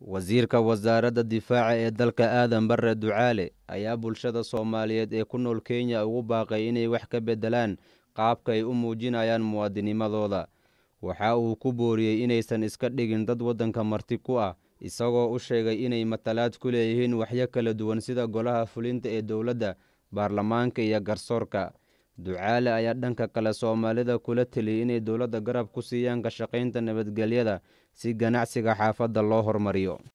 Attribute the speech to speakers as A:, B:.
A: wasiirka wasaaradda difaaca ee dalka aadan barre ducaale ayaa bulshada soomaaliyeed ee ku nool kenya ugu baaqay inay wax ka beddelaan qaabka ay u muujinayaan muwaadinimadooda waxa uu ku booriyey inaysan iska dhigin dad waddanka marti ku ah isagoo u sheegay inay matalaad ku leeyihiin waxyo kala duwan sida golaha fulinta ee dowladda baarlamaanka iyo garsoorka ducaale ayaa dhanka kale soomaalida kula teliyey inay dowladda garab ku siiyaan ka shaqaynta nabadgelyada si ganacsiga xaafadda loo horumariyo